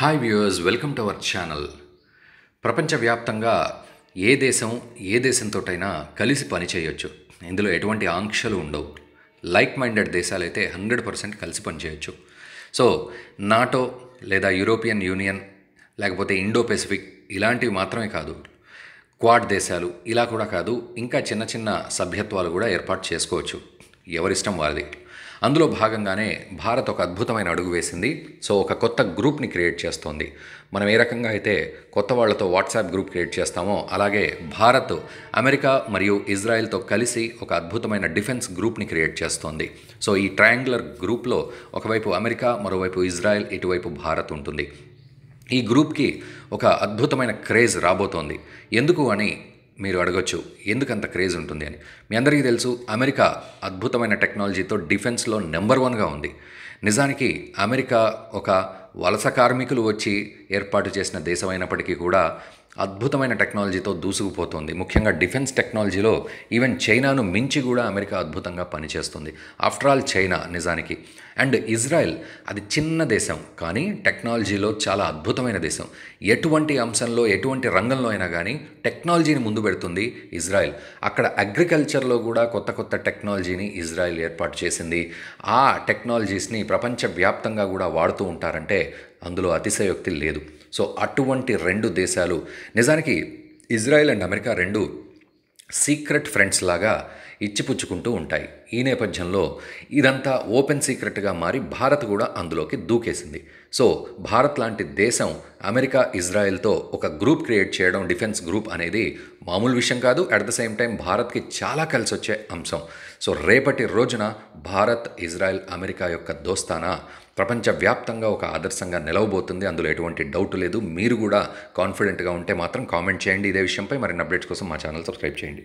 hi viewers welcome to our channel ప్రపంచవ్యాప్తంగా ఏ దేశం ఏ దేశంతోటైనా కలిసి పనిచేయచ్చు ఇందులో ఎటువంటి ఆంక్షలు ఉండవు లైక్ మైండెడ్ దేశాలైతే హండ్రెడ్ పర్సెంట్ కలిసి పనిచేయచ్చు సో నాటో లేదా యూరోపియన్ యూనియన్ లేకపోతే ఇండో పెసిఫిక్ ఇలాంటివి మాత్రమే కాదు క్వాడ్ దేశాలు ఇలా కూడా కాదు ఇంకా చిన్న చిన్న సభ్యత్వాలు కూడా ఏర్పాటు చేసుకోవచ్చు ఎవరిష్టం వారిది అందులో భాగంగానే భారత్ ఒక అద్భుతమైన అడుగు వేసింది సో ఒక కొత్త గ్రూప్ని క్రియేట్ చేస్తోంది మనం ఏ రకంగా అయితే కొత్త వాళ్లతో వాట్సాప్ గ్రూప్ క్రియేట్ చేస్తామో అలాగే భారత్ అమెరికా మరియు ఇజ్రాయెల్తో కలిసి ఒక అద్భుతమైన డిఫెన్స్ గ్రూప్ని క్రియేట్ చేస్తోంది సో ఈ ట్రయాంగులర్ గ్రూప్లో ఒకవైపు అమెరికా మరోవైపు ఇజ్రాయెల్ ఇటువైపు భారత్ ఉంటుంది ఈ గ్రూప్కి ఒక అద్భుతమైన క్రేజ్ రాబోతోంది ఎందుకు అని మీరు అడగొచ్చు ఎందుకు అంత క్రేజ్ ఉంటుంది అని మీ అందరికీ తెలుసు అమెరికా అద్భుతమైన టెక్నాలజీతో డిఫెన్స్లో నెంబర్ వన్గా ఉంది నిజానికి అమెరికా ఒక వలస కార్మికులు వచ్చి ఏర్పాటు చేసిన దేశమైనప్పటికీ కూడా అద్భుతమైన టెక్నాలజీతో దూసుకుపోతుంది ముఖ్యంగా డిఫెన్స్ టెక్నాలజీలో ఈవెన్ చైనాను మించి కూడా అమెరికా అద్భుతంగా పనిచేస్తుంది ఆఫ్టర్ ఆల్ చైనా నిజానికి అండ్ ఇజ్రాయెల్ అది చిన్న దేశం కానీ టెక్నాలజీలో చాలా అద్భుతమైన దేశం ఎటువంటి అంశంలో ఎటువంటి రంగంలో అయినా కానీ టెక్నాలజీని ముందు పెడుతుంది ఇజ్రాయెల్ అక్కడ అగ్రికల్చర్లో కూడా కొత్త కొత్త టెక్నాలజీని ఇజ్రాయెల్ ఏర్పాటు చేసింది ఆ టెక్నాలజీస్ని ప్రపంచవ్యాప్తంగా కూడా వాడుతూ ఉంటారంటే అందులో అతిశయోక్తి లేదు సో అటువంటి రెండు దేశాలు నిజానికి ఇజ్రాయెల్ అండ్ అమెరికా రెండు సీక్రెట్ ఫ్రెండ్స్ లాగా ఇచ్చిపుచ్చుకుంటూ ఉంటాయి ఈ నేపథ్యంలో ఇదంతా ఓపెన్ సీక్రెట్గా మారి భారత్ కూడా అందులోకి దూకేసింది సో భారత్ లాంటి దేశం అమెరికా ఇజ్రాయెల్తో ఒక గ్రూప్ క్రియేట్ చేయడం డిఫెన్స్ గ్రూప్ అనేది మామూలు విషయం కాదు అట్ ద సేమ్ టైం భారత్కి చాలా కలిసి వచ్చే అంశం సో రేపటి రోజున భారత్ ఇజ్రాయెల్ అమెరికా యొక్క దోస్తానా ప్రపంచవ్యాప్తంగా ఒక ఆదర్శంగా నిలవబోతుంది అందులో ఎటువంటి డౌట్ లేదు మీరు కూడా కాన్ఫిడెంట్గా ఉంటే మాత్రం కామెంట్ చేయండి ఇదే విషయంపై మరిన్ని అప్డేట్స్ కోసం మా ఛానల్ సబ్స్క్రైబ్ చేయండి